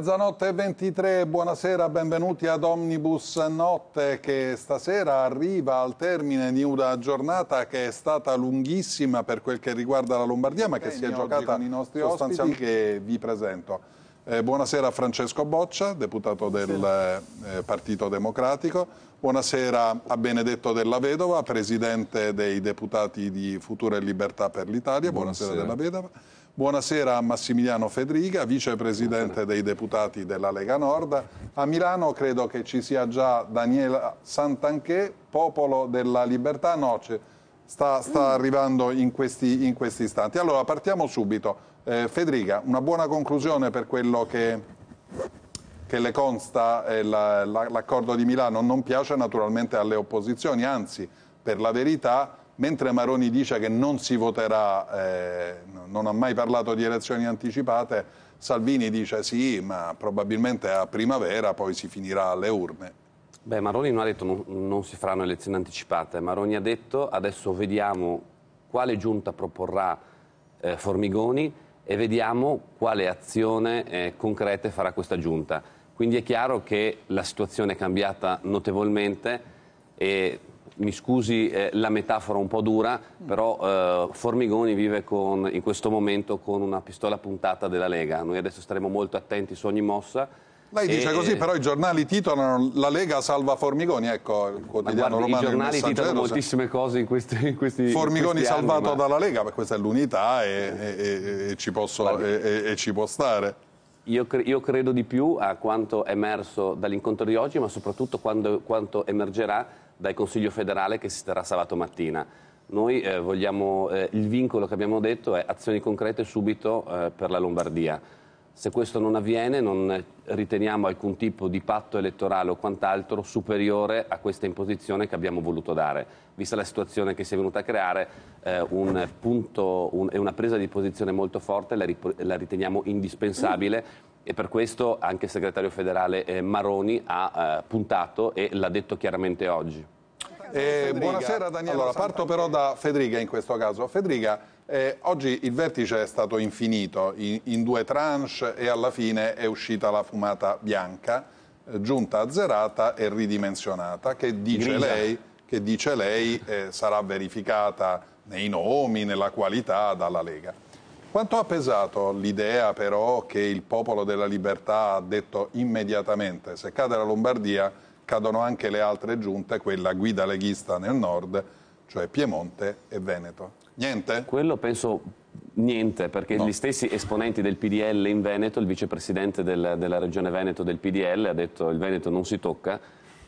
Mezzanotte 23, buonasera, benvenuti ad Omnibus Notte che stasera arriva al termine di una giornata che è stata lunghissima per quel che riguarda la Lombardia ma che si è giocata con i nostri ospiti che vi presento. Eh, buonasera Francesco Boccia, deputato del eh, Partito Democratico, buonasera a Benedetto Della Vedova, presidente dei deputati di Futura e Libertà per l'Italia, buonasera. buonasera Della Vedova. Buonasera a Massimiliano Fedriga, vicepresidente dei deputati della Lega Nord. A Milano credo che ci sia già Daniela Santanché, popolo della libertà. No, sta, sta mm. arrivando in questi, in questi, istanti. Allora partiamo subito. Eh, Fedriga, una buona conclusione per quello che, che le consta eh, l'accordo la, la, di Milano. Non piace naturalmente alle opposizioni, anzi per la verità mentre Maroni dice che non si voterà, eh, non ha mai parlato di elezioni anticipate, Salvini dice sì, ma probabilmente a primavera poi si finirà alle urne. Beh, Maroni non ha detto non, non si faranno elezioni anticipate, Maroni ha detto adesso vediamo quale giunta proporrà eh, Formigoni e vediamo quale azione eh, concrete farà questa giunta. Quindi è chiaro che la situazione è cambiata notevolmente e mi scusi eh, la metafora un po' dura, però eh, Formigoni vive con, in questo momento con una pistola puntata della Lega. Noi adesso staremo molto attenti su ogni mossa. Lei e... dice così, però i giornali titolano La Lega salva Formigoni, ecco il quotidiano guardi, romano. I giornali titolano moltissime cose in questi, in questi Formigoni in questi salvato anni, ma... dalla Lega, perché questa è l'unità e, e, e ci posso, ci può stare. Io, cre io, credo di più a quanto è emerso dall'incontro di oggi, ma soprattutto quando, quanto emergerà dal Consiglio federale che si terrà sabato mattina. Noi eh, vogliamo, eh, il vincolo che abbiamo detto è azioni concrete subito eh, per la Lombardia. Se questo non avviene non eh, riteniamo alcun tipo di patto elettorale o quant'altro superiore a questa imposizione che abbiamo voluto dare. Vista la situazione che si è venuta a creare, eh, un punto e un, una presa di posizione molto forte la, la riteniamo indispensabile e per questo anche il segretario federale eh, Maroni ha eh, puntato e l'ha detto chiaramente oggi. Eh, buonasera Daniele. Allora, parto però da Federica in questo caso. Federica, eh, oggi il vertice è stato infinito in, in, due tranche e alla fine è uscita la fumata bianca, eh, giunta azzerata e ridimensionata, che dice Grisa. lei, che dice lei eh, sarà verificata nei nomi, nella qualità dalla Lega. Quanto ha pesato l'idea però che il popolo della libertà ha detto immediatamente se cade la Lombardia cadono anche le altre giunte, quella guida leghista nel nord, cioè Piemonte e Veneto? Niente? Quello penso niente, perché no. gli stessi esponenti del PDL in Veneto, il vicepresidente del, della regione Veneto del PDL ha detto il Veneto non si tocca,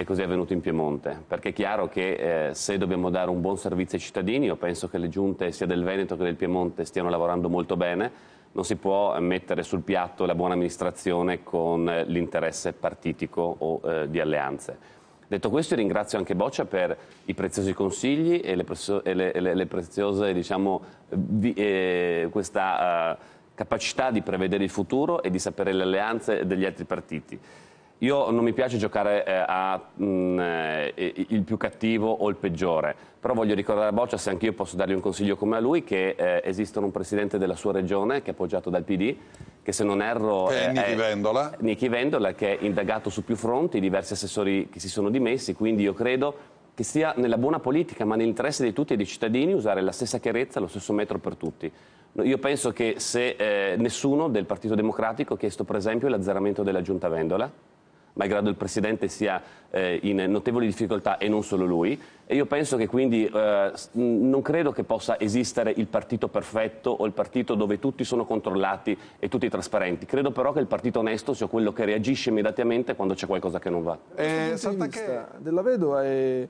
e così è avvenuto in Piemonte, perché è chiaro che eh, se dobbiamo dare un buon servizio ai cittadini, io penso che le giunte sia del Veneto che del Piemonte stiano lavorando molto bene, non si può mettere sul piatto la buona amministrazione con eh, l'interesse partitico o eh, di alleanze. Detto questo ringrazio anche Boccia per i preziosi consigli e, le prezio, e le, le, preziose, diciamo, vi, eh, questa eh, capacità di prevedere il futuro e di sapere le alleanze degli altri partiti. Io non mi piace giocare eh, al mm, eh, più cattivo o il peggiore, però voglio ricordare a Boccia, se anch'io posso dargli un consiglio come a lui, che eh, esiste un presidente della sua regione, che è appoggiato dal PD, che se non erro è, eh, è Nichi Vendola. Nichi Vendola, che è indagato su più fronti, diversi assessori che si sono dimessi, quindi io credo che sia nella buona politica, ma nell'interesse di tutti e dei cittadini, usare la stessa chiarezza, lo stesso metro per tutti. Io penso che se eh, nessuno del Partito Democratico ha chiesto per esempio l'azzeramento della Giunta Vendola, malgrado il Presidente sia eh, in notevoli difficoltà e non solo lui. E io penso che quindi eh, non credo che possa esistere il partito perfetto o il partito dove tutti sono controllati e tutti trasparenti. Credo però che il partito onesto sia quello che reagisce immediatamente quando c'è qualcosa che non va. Eh, che... della vedova è,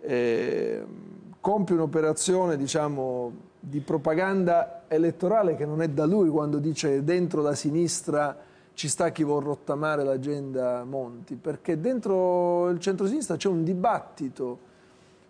è, compie un'operazione, diciamo, di propaganda elettorale che non è da lui quando dice dentro la sinistra ci sta chi vuol rottamare l'agenda Monti, perché dentro il centrosinistra c'è un dibattito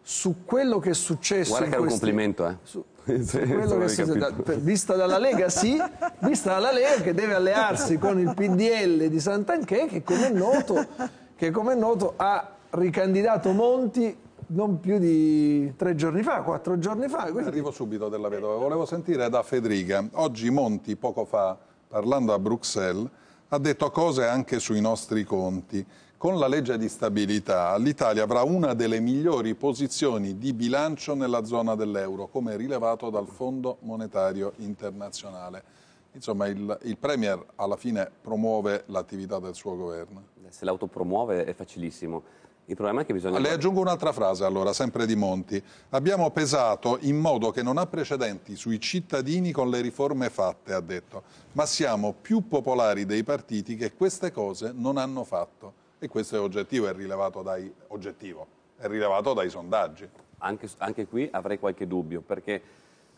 su quello che è successo. Guarda che è un complimento, eh. Su... Sì, su da... vista dalla Lega sì, vista dalla Lega che deve allearsi con il PDL di Sant'Anchè che come è noto, che noto ha ricandidato Monti non più di tre giorni fa, quattro giorni fa. Quindi... Arrivo subito della vedova. Volevo sentire da Federica. Oggi Monti, poco fa, parlando a Bruxelles, ha detto cose anche sui nostri conti. Con la legge di stabilità l'Italia avrà una delle migliori posizioni di bilancio nella zona dell'euro, come rilevato dal Fondo Monetario Internazionale. Insomma, il, il Premier alla fine promuove l'attività del suo governo. Se l'autopromuove è facilissimo. Il problema è che bisogna... Ah, le aggiungo un'altra frase allora, sempre di Monti. Abbiamo pesato in modo che non ha precedenti sui cittadini con le riforme fatte, ha detto, ma siamo più popolari dei partiti che queste cose non hanno fatto. E questo è oggettivo, è rilevato dai, oggettivo, è rilevato dai sondaggi. Anche, anche qui avrei qualche dubbio, perché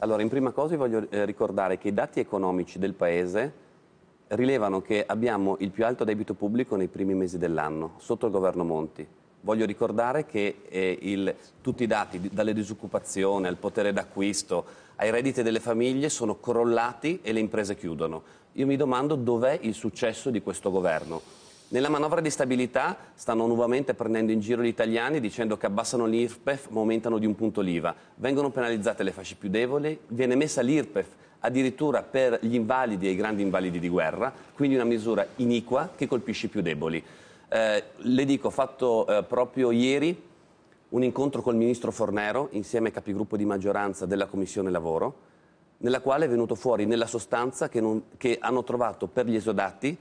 allora, in prima cosa voglio eh, ricordare che i dati economici del Paese rilevano che abbiamo il più alto debito pubblico nei primi mesi dell'anno, sotto il governo Monti. Voglio ricordare che eh, il, tutti i dati, dalle disoccupazioni al potere d'acquisto, ai redditi delle famiglie, sono crollati e le imprese chiudono. Io mi domando dov'è il successo di questo governo nella manovra di stabilità stanno nuovamente prendendo in giro gli italiani dicendo che abbassano l'IRPEF ma aumentano di un punto l'IVA. Vengono penalizzate le fasce più deboli, viene messa l'IRPEF addirittura per gli invalidi e i grandi invalidi di guerra, quindi una misura iniqua che colpisce i più deboli. Eh, le dico, ho fatto eh, proprio ieri un incontro col ministro Fornero insieme ai capigruppo di maggioranza della Commissione Lavoro, nella quale è venuto fuori nella sostanza che, non, che hanno trovato per gli esodati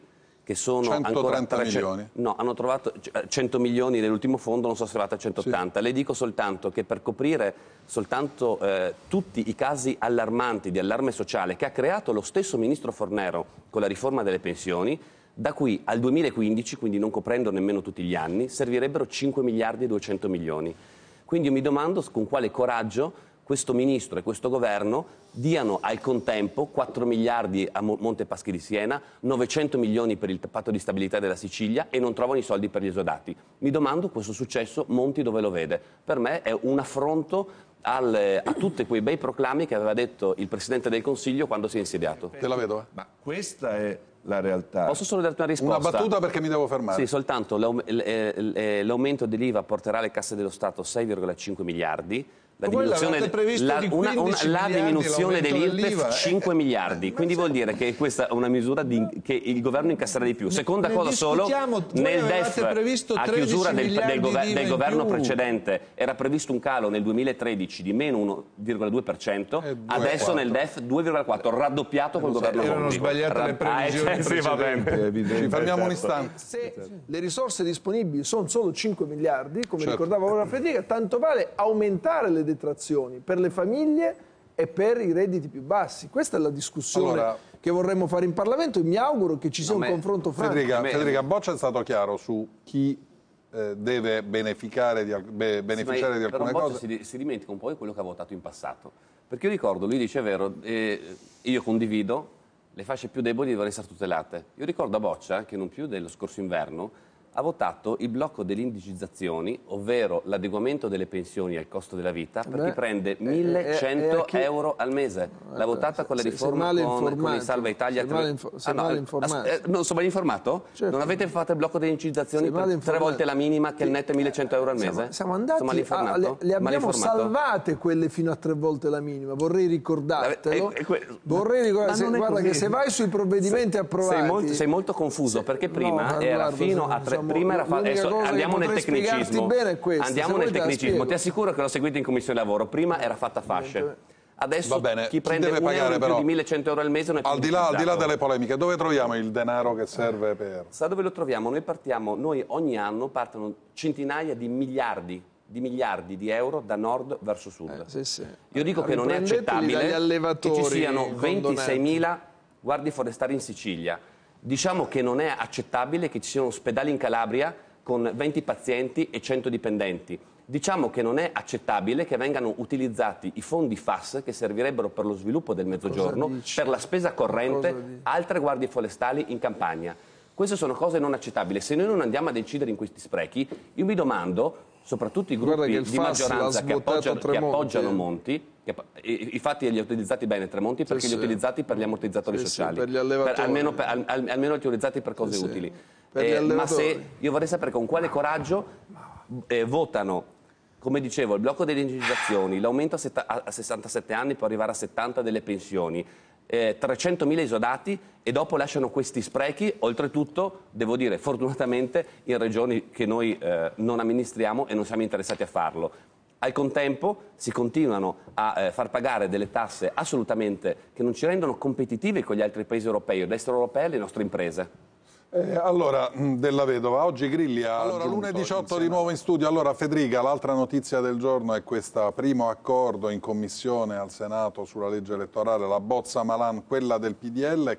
che sono 130 300, milioni? No, hanno trovato 100 milioni nell'ultimo fondo, non so se arrivate a 180. Sì. Le dico soltanto che per coprire soltanto eh, tutti i casi allarmanti di allarme sociale che ha creato lo stesso ministro Fornero con la riforma delle pensioni, da qui al 2015, quindi non coprendo nemmeno tutti gli anni, servirebbero 5 miliardi e 200 milioni. Quindi io mi domando con quale coraggio questo ministro e questo governo diano al contempo 4 miliardi a Monte Paschi di Siena, 900 milioni per il patto di stabilità della Sicilia e non trovano i soldi per gli esodati. Mi domando questo successo Monti dove lo vede. Per me è un affronto al, a tutti quei bei proclami che aveva detto il Presidente del Consiglio quando si è insediato. Te la vedo, eh? Ma questa è la realtà. Posso solo darti una risposta? Una battuta perché mi devo fermare. Sì, soltanto l'aumento dell'IVA porterà alle casse dello Stato 6,5 miliardi, la diminuzione, la, di una, una, la diminuzione dell'IRPEF 5 eh, miliardi, quindi vuol dire che questa è una misura di, che il governo incasserà di più. Seconda ne, cosa solo, nel DEF a chiusura del, del, gover del governo precedente era previsto un calo nel 2013 di meno 1,2%, eh, adesso nel DEF 2,4, raddoppiato col eh, governo Erano Conti. sbagliate le ah, eh, previsioni eh, sì, Ci fermiamo un esatto. istante. Se le risorse disponibili sono solo 5 miliardi, come certo. ricordava ora Federica, tanto vale aumentare le detrazioni per le famiglie e per i redditi più bassi. Questa è la discussione allora, che vorremmo fare in Parlamento e mi auguro che ci sia un me, confronto franco. Federica, Federica Boccia è stato chiaro su chi eh, deve beneficiare di, be, beneficiare sì, di alcune cose. Si, si dimentica un po' di quello che ha votato in passato. Perché io ricordo, lui dice è vero, eh, io condivido, le fasce più deboli devono essere tutelate. Io ricordo a Boccia che non più dello scorso inverno ha votato il blocco delle indicizzazioni, ovvero l'adeguamento delle pensioni al costo della vita per Beh, chi prende 1100 eh, eh, eh euro al mese. Eh, L'ha votata con la riforma se, se con, con il Salva Italia. Se tre... male, se ah, no, male eh, informato. Eh, non sono mal informato? Certo. Non avete fatto il blocco delle indicizzazioni per tre volte la minima che il netto è 1100 euro al mese? Siamo, siamo andati sono a, le, le abbiamo salvate quelle fino a tre volte la minima, vorrei ricordartelo. Eh, que... vorrei ricordare, se, guarda che se vai sui provvedimenti approvati... Sei molto, sei molto confuso perché prima no, era guarda, fino a tre siamo, prima era fatto. Adesso andiamo nel tecnicismo. Questa, andiamo nel tecnicismo. Ti assicuro che l'ho seguito in commissione lavoro. Prima era fatta fasce. Adesso bene, chi prende chi deve pagare, però, di 1100 euro al mese al di, là, al di là delle polemiche, dove troviamo il denaro che serve per... Sa dove lo troviamo? Noi partiamo, noi ogni anno partono centinaia di miliardi di miliardi di euro da nord verso sud. Eh, sì, sì. Io dico che non è accettabile che ci siano 26.000 guardie forestali in Sicilia, Diciamo che non è accettabile che ci siano ospedali in Calabria con 20 pazienti e 100 dipendenti. Diciamo che non è accettabile che vengano utilizzati i fondi FAS che servirebbero per lo sviluppo del Mezzogiorno, per la spesa corrente, altre guardie forestali in campagna. Queste sono cose non accettabili. Se noi non andiamo a decidere in questi sprechi, io mi domando, soprattutto i gruppi di maggioranza che appoggiano, che appoggiano Monti, i fatti li ha utilizzati bene Tremonti perché sì, li ha utilizzati per gli ammortizzatori sì, sociali, sì, per per, almeno, per, al, almeno, li ha utilizzati per cose utili. Per eh, ma se io vorrei sapere con quale coraggio eh, votano, come dicevo, il blocco delle indicizzazioni, l'aumento a, a 67 anni può arrivare a 70 delle pensioni, eh, 300.000 esodati e dopo lasciano questi sprechi, oltretutto, devo dire, fortunatamente in regioni che noi eh, non amministriamo e non siamo interessati a farlo. Al contempo si continuano a eh, far pagare delle tasse assolutamente che non ci rendono competitivi con gli altri paesi europei o destro europei le nostre imprese. Eh, allora, mm, della vedova, oggi Grilli ha Allora, lunedì 18 di nuovo in studio. Allora, Federica, l'altra notizia del giorno è questo primo accordo in commissione al Senato sulla legge elettorale, la bozza Malan, quella del PDL,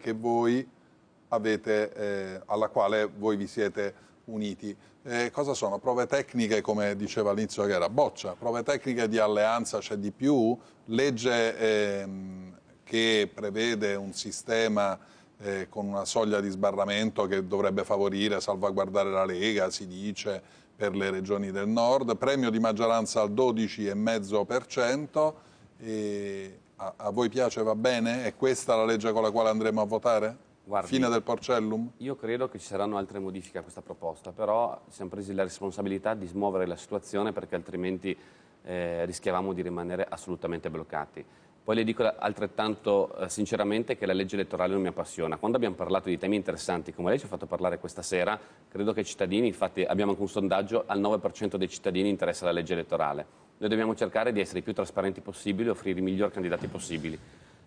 avete, eh, alla quale voi vi siete uniti. Eh, cosa sono? Prove tecniche, come diceva all'inizio della guerra, boccia, prove tecniche di alleanza c'è di più, legge ehm, che prevede un sistema eh, con una soglia di sbarramento che dovrebbe favorire, salvaguardare la Lega, si dice, per le regioni del nord, premio di maggioranza al 12,5%. E a, a voi piace, va bene? È questa la legge con la quale andremo a votare? Guardi, fine del Porcellum? Io credo che ci saranno altre modifiche a questa proposta, però siamo presi la responsabilità di smuovere la situazione perché altrimenti eh, rischiavamo di rimanere assolutamente bloccati. Poi le dico altrettanto eh, sinceramente che la legge elettorale non mi appassiona. Quando abbiamo parlato di temi interessanti, come lei ci ha fatto parlare questa sera, credo che i cittadini, infatti abbiamo anche un sondaggio, al 9% dei cittadini interessa la legge elettorale. Noi dobbiamo cercare di essere i più trasparenti possibili e offrire i migliori candidati possibili.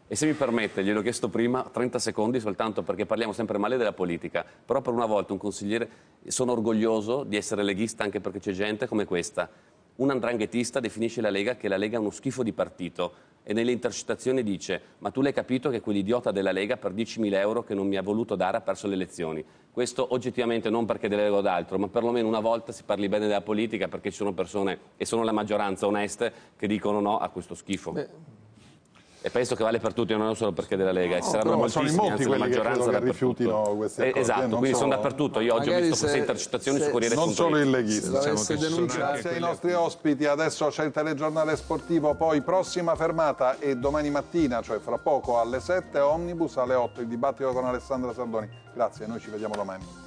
E se mi permette, gliel'ho chiesto prima, 30 secondi soltanto perché parliamo sempre male della politica, però per una volta un consigliere, sono orgoglioso di essere leghista anche perché c'è gente come questa. Un andranghetista definisce la Lega che la Lega è uno schifo di partito e nelle intercettazioni dice ma tu l'hai capito che quell'idiota della Lega per 10.000 euro che non mi ha voluto dare ha perso le elezioni. Questo oggettivamente non perché delego ad d'altro, ma perlomeno una volta si parli bene della politica perché ci sono persone, e sono la maggioranza oneste, che dicono no a questo schifo. Beh e penso che vale per tutti, non solo perché della Lega, no, ci saranno moltissimi, sono molti anzi maggioranza che, che rifiutino questi accordi. Eh, esatto, eh, quindi sono, sono dappertutto, io oggi ho visto queste intercettazioni su Corriere Non solo il leghista, diciamo che ai nostri ospiti, adesso c'è il telegiornale sportivo, poi prossima fermata e domani mattina, cioè fra poco alle 7, Omnibus, alle 8 il dibattito con Alessandra Sardoni. Grazie, noi ci vediamo domani.